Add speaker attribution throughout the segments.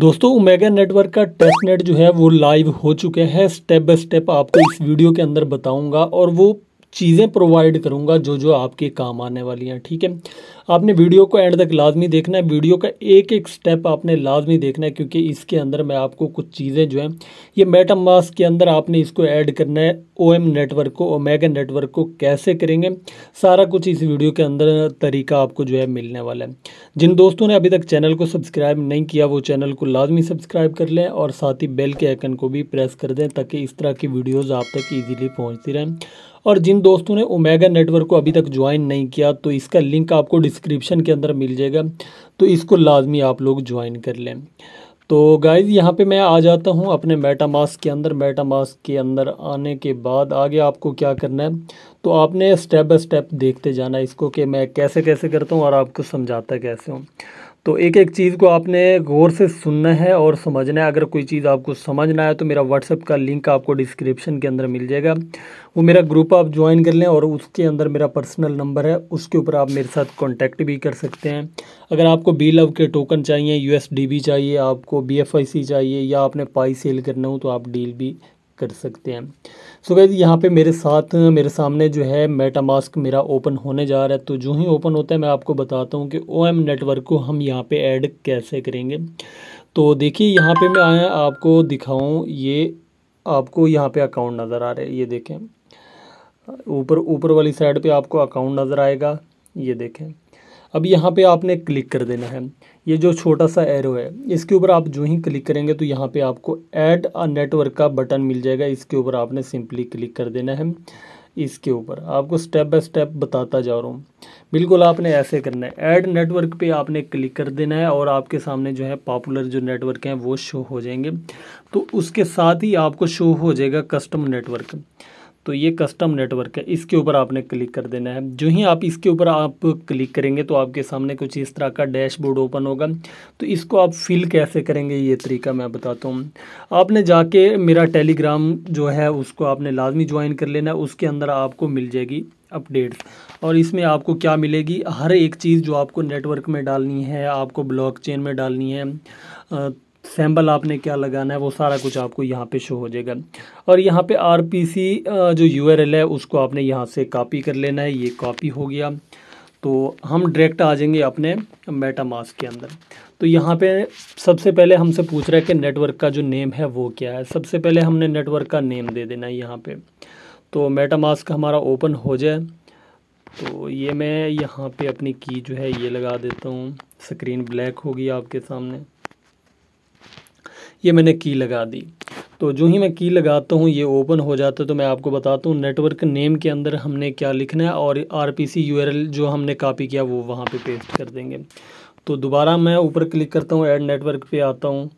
Speaker 1: दोस्तों omega network का test net जो है वो लाइव हो चुका है स्टेप बाय स्टेप आपको इस वीडियो के अंदर बताऊंगा और वो चीज़ें प्रोवाइड करूँगा जो जो आपके काम आने वाली हैं ठीक है आपने वीडियो को एंड तक लाजमी देखना है वीडियो का एक एक स्टेप आपने लाजमी देखना है क्योंकि इसके अंदर मैं आपको कुछ चीज़ें जो हैं ये मेटामास के अंदर आपने इसको ऐड करना है ओ एम नेटवर्क को ओमेगा नेटवर्क को कैसे करेंगे सारा कुछ इस वीडियो के अंदर तरीका आपको जो है मिलने वाला है जिन दोस्तों ने अभी तक चैनल को सब्सक्राइब नहीं किया वो चैनल को लाजमी सब्सक्राइब कर लें और साथ ही बेल के आइकन को भी प्रेस कर दें ताकि इस तरह की वीडियोज़ आप तक ईजीली पहुँचती रहें और जिन दोस्तों ने ओमेगा नेटवर्क को अभी तक ज्वाइन नहीं किया तो इसका लिंक आपको डिस्क्रिप्शन के अंदर मिल जाएगा तो इसको लाजमी आप लोग ज्वाइन कर लें तो गाइज यहाँ पे मैं आ जाता हूँ अपने मेटामास्क के अंदर मेटामास्क के अंदर आने के बाद आगे आपको क्या करना है तो आपने स्टेप बाय स्टेप देखते जाना इसको कि मैं कैसे कैसे करता हूँ और आपको समझाता कैसे हूँ तो एक एक चीज़ को आपने गौर से सुनना है और समझना है अगर कोई चीज़ आपको समझना है तो मेरा व्हाट्सअप का लिंक आपको डिस्क्रिप्शन के अंदर मिल जाएगा वो मेरा ग्रुप आप ज्वाइन कर लें और उसके अंदर मेरा पर्सनल नंबर है उसके ऊपर आप मेरे साथ कॉन्टैक्ट भी कर सकते हैं अगर आपको बी लव के टोकन चाहिए यू चाहिए आपको बी चाहिए या आपने पाई सेल करना हो तो आप डील भी कर सकते हैं सो गैज़ यहाँ पे मेरे साथ मेरे सामने जो है मेटामास्क मेरा ओपन होने जा रहा है तो जो ही ओपन होता है मैं आपको बताता हूँ कि ओ नेटवर्क को हम यहाँ पे ऐड कैसे करेंगे तो देखिए यहाँ पे मैं आया आपको दिखाऊँ ये आपको यहाँ पे अकाउंट नज़र आ रहा है ये देखें ऊपर ऊपर वाली साइड पे आपको अकाउंट नज़र आएगा ये देखें अब यहाँ पे आपने क्लिक कर देना है ये जो छोटा सा एरो है इसके ऊपर आप जो ही क्लिक करेंगे तो यहाँ पे आपको ऐड अ नेटवर्क का बटन मिल जाएगा इसके ऊपर आपने सिंपली क्लिक कर देना है इसके ऊपर आपको स्टेप बाय स्टेप बताता जा रहा हूँ बिल्कुल आपने ऐसे करना है ऐड नेटवर्क पे आपने क्लिक कर देना है और आपके सामने जो है पॉपुलर जो नेटवर्क हैं वो शो हो जाएंगे तो उसके साथ ही आपको शो हो जाएगा कस्टम नेटवर्क तो ये कस्टम नेटवर्क है इसके ऊपर आपने क्लिक कर देना है जो ही आप इसके ऊपर आप क्लिक करेंगे तो आपके सामने कुछ इस तरह का डैशबोर्ड ओपन होगा तो इसको आप फिल कैसे करेंगे ये तरीका मैं बताता हूँ आपने जाके मेरा टेलीग्राम जो है उसको आपने लाजमी ज्वाइन कर लेना है उसके अंदर आपको मिल जाएगी अपडेट्स और इसमें आपको क्या मिलेगी हर एक चीज़ जो आपको नेटवर्क में डालनी है आपको ब्लॉकचेन में डालनी है सैम्बल आपने क्या लगाना है वो सारा कुछ आपको यहाँ पे शो हो जाएगा और यहाँ पे सी जो एल है उसको आपने यहाँ से कॉपी कर लेना है ये कॉपी हो गया तो हम डायरेक्ट आ जाएंगे अपने मेटामास्क के अंदर तो यहाँ पे सबसे पहले हमसे पूछ रहा है कि नेटवर्क का जो नेम है वो क्या है सबसे पहले हमने नेटवर्क का नेम दे देना है यहाँ पर तो मेटामास्क हमारा ओपन हो जाए तो ये मैं यहाँ पर अपनी की जो है ये लगा देता हूँ स्क्रीन ब्लैक होगी आपके सामने ये मैंने की लगा दी तो जो ही मैं की लगाता हूँ ये ओपन हो जाता है तो मैं आपको बताता हूँ नेटवर्क नेम के अंदर हमने क्या लिखना है और आर पी सी जो हमने कापी किया वो वहाँ पे पेस्ट कर देंगे तो दोबारा मैं ऊपर क्लिक करता हूँ एड नेटवर्क पर आता हूँ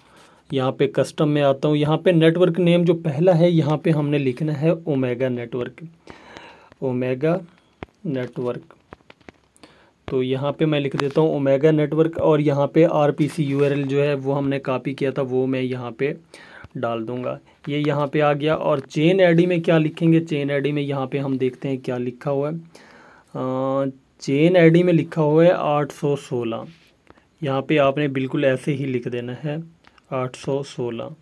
Speaker 1: यहाँ पे कस्टम में आता हूँ यहाँ पे नेटवर्क नेम जो पहला है यहाँ पे हमने लिखना है ओमेगा नेटवर्क ओमेगा नेटवर्क तो यहाँ पे मैं लिख देता हूँ ओमेगा नेटवर्क और यहाँ पे R P C U R L जो है वो हमने कापी किया था वो मैं यहाँ पे डाल दूँगा ये यह यहाँ पे आ गया और चेन आईडी में क्या लिखेंगे चेन आईडी में यहाँ पे हम देखते हैं क्या लिखा हुआ है चेन आईडी में लिखा हुआ है आठ सौ सोलह यहाँ पर आपने बिल्कुल ऐसे ही लिख देना है आठ सौ सोलह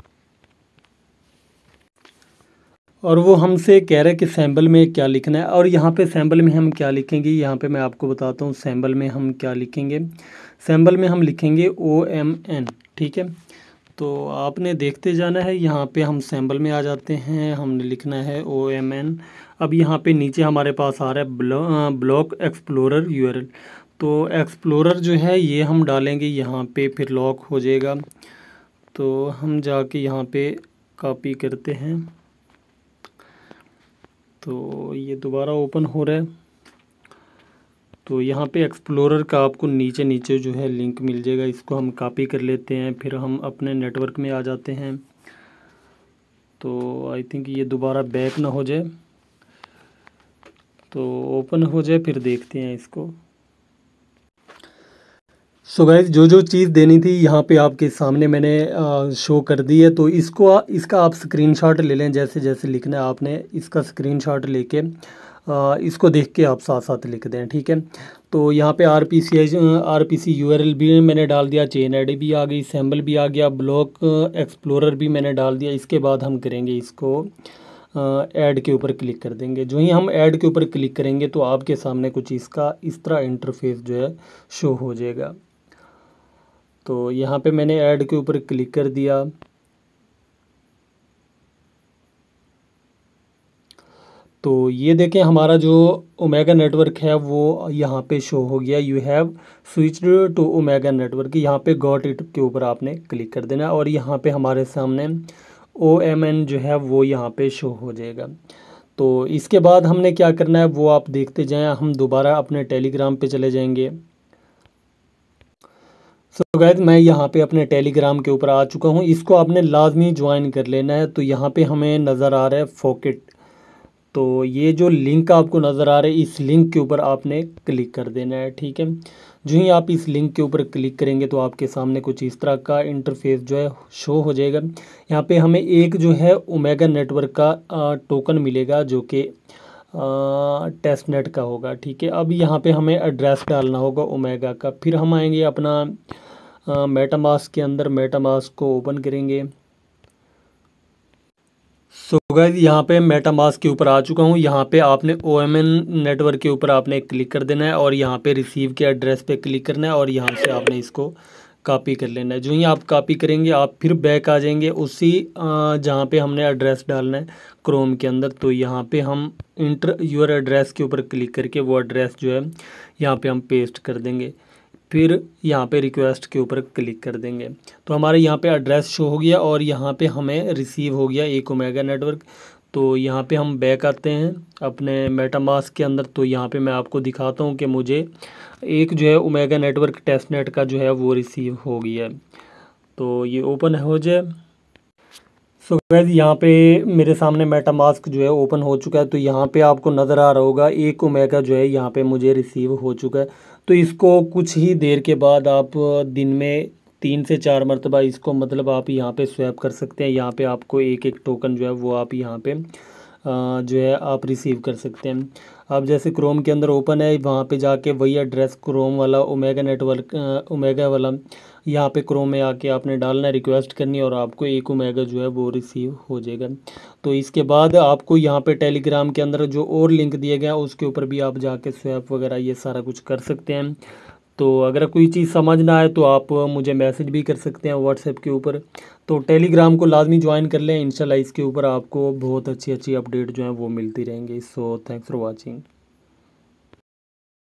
Speaker 1: और वो हमसे कह रहे हैं कि सैम्बल में क्या लिखना है और यहाँ पे सैम्बल में हम क्या लिखेंगे यहाँ पे मैं आपको बताता हूँ सैम्बल में हम क्या लिखेंगे सैम्बल में हम लिखेंगे ओ एम एन ठीक है तो आपने देखते जाना है यहाँ पे हम सैम्बल में आ जाते हैं हमने लिखना है ओ एम एन अब यहाँ पे नीचे हमारे पास आ रहा है ब्लॉक एक्सप्लोरर एल तो एक्सप्लोरर जो है ये हम डालेंगे यहाँ पे फिर लॉक हो जाएगा तो हम जाके यहाँ पे कॉपी करते हैं तो ये दोबारा ओपन हो रहा है तो यहाँ पे एक्सप्लोरर का आपको नीचे नीचे जो है लिंक मिल जाएगा इसको हम कॉपी कर लेते हैं फिर हम अपने नेटवर्क में आ जाते हैं तो आई थिंक ये दोबारा बैक ना हो जाए तो ओपन हो जाए फिर देखते हैं इसको सो so गाइज जो जो चीज़ देनी थी यहाँ पे आपके सामने मैंने शो कर दी है तो इसको इसका आप स्क्रीनशॉट ले लें जैसे जैसे लिखना है आपने इसका स्क्रीनशॉट लेके इसको देख के आप साथ साथ लिख दें ठीक है तो यहाँ पे R P C H R P C U R L भी मैंने डाल दिया चेन आई भी आ गई सैम्बल भी आ गया ब्लॉक एक्सप्लोरर भी मैंने डाल दिया इसके बाद हम करेंगे इसको ऐड के ऊपर क्लिक कर देंगे जो ही हम ऐड के ऊपर क्लिक करेंगे तो आपके सामने कुछ इसका इस तरह इंटरफेस जो है शो हो जाएगा तो यहाँ पे मैंने ऐड के ऊपर क्लिक कर दिया तो ये देखें हमारा जो ओमेगा नेटवर्क है वो यहाँ पे शो हो गया you have switch to omega network यहाँ पे गॉट इट के ऊपर आपने क्लिक कर देना और यहाँ पे हमारे सामने ओ एम एन जो है वो यहाँ पे शो हो जाएगा तो इसके बाद हमने क्या करना है वो आप देखते जाएं हम दोबारा अपने टेलीग्राम पे चले जाएंगे सो so गैद मैं यहाँ पे अपने टेलीग्राम के ऊपर आ चुका हूँ इसको आपने लाजमी ज्वाइन कर लेना है तो यहाँ पे हमें नज़र आ रहा है फोकेट तो ये जो लिंक आपको नज़र आ रहा है इस लिंक के ऊपर आपने क्लिक कर देना है ठीक है जो ही आप इस लिंक के ऊपर क्लिक करेंगे तो आपके सामने कुछ इस तरह का इंटरफेस जो है शो हो जाएगा यहाँ पे हमें एक जो है ओमेगा नेटवर्क का टोकन मिलेगा जो कि टेस्ट नेट का होगा ठीक है अब यहाँ पे हमें एड्रेस डालना होगा ओमेगा का फिर हम आएंगे अपना मेटामास के अंदर मेटामास को ओपन करेंगे सो so यहाँ पे मेटामास के ऊपर आ चुका हूँ यहाँ पे आपने ओ एम एन नेटवर्क के ऊपर आपने क्लिक कर देना है और यहाँ पे रिसीव के एड्रेस पे क्लिक करना है और यहाँ से आपने इसको कापी कर लेना है जो ही आप कापी करेंगे आप फिर बैक आ जाएंगे उसी जहाँ पे हमने एड्रेस डालना है क्रोम के अंदर तो यहाँ पे हम इंटर योर एड्रेस के ऊपर क्लिक करके वो एड्रेस जो है यहाँ पे हम पेस्ट कर देंगे फिर यहाँ पे रिक्वेस्ट के ऊपर क्लिक कर देंगे तो हमारे यहाँ पे एड्रेस शो हो गया और यहाँ पे हमें रिसीव हो गया एक ओमेगा नेटवर्क तो यहाँ पे हम बैक आते हैं अपने मेटामास के अंदर तो यहाँ पे मैं आपको दिखाता हूँ कि मुझे एक जो है ओमेगा नेटवर्क टेस्ट नेट का जो है वो रिसीव हो गया है तो ये ओपन हो जाए सो गैज यहाँ पे मेरे सामने मेटा मास्क जो है ओपन हो चुका है तो यहाँ पे आपको नज़र आ रहा होगा एक ओमेगा जो है यहाँ पे मुझे रिसीव हो चुका है तो इसको कुछ ही देर के बाद आप दिन में तीन से चार मरतबा इसको मतलब आप यहाँ पे स्वैप कर सकते हैं यहाँ पे आपको एक एक टोकन जो है वो आप यहाँ पे जो है आप रिसीव कर सकते हैं अब जैसे क्रोम के अंदर ओपन है वहाँ पे जाके वही एड्रेस क्रोम वाला ओमेगा नेटवर्क ओमेगा वाला यहाँ पे क्रोम में आके आपने डालना है रिक्वेस्ट करनी है और आपको एक ओमेगा जो है वो रिसीव हो जाएगा तो इसके बाद आपको यहाँ पे टेलीग्राम के अंदर जो और लिंक दिए गए हैं उसके ऊपर भी आप जाके स्वैप वगैरह ये सारा कुछ कर सकते हैं तो अगर कोई चीज़ समझ ना आए तो आप मुझे मैसेज भी कर सकते हैं व्हाट्सएप के ऊपर तो टेलीग्राम को लाजमी ज्वाइन कर लें इंशाल्लाह इसके ऊपर आपको बहुत अच्छी अच्छी अपडेट जो है वो मिलती रहेंगी सो थैंक्स फॉर वॉचिंग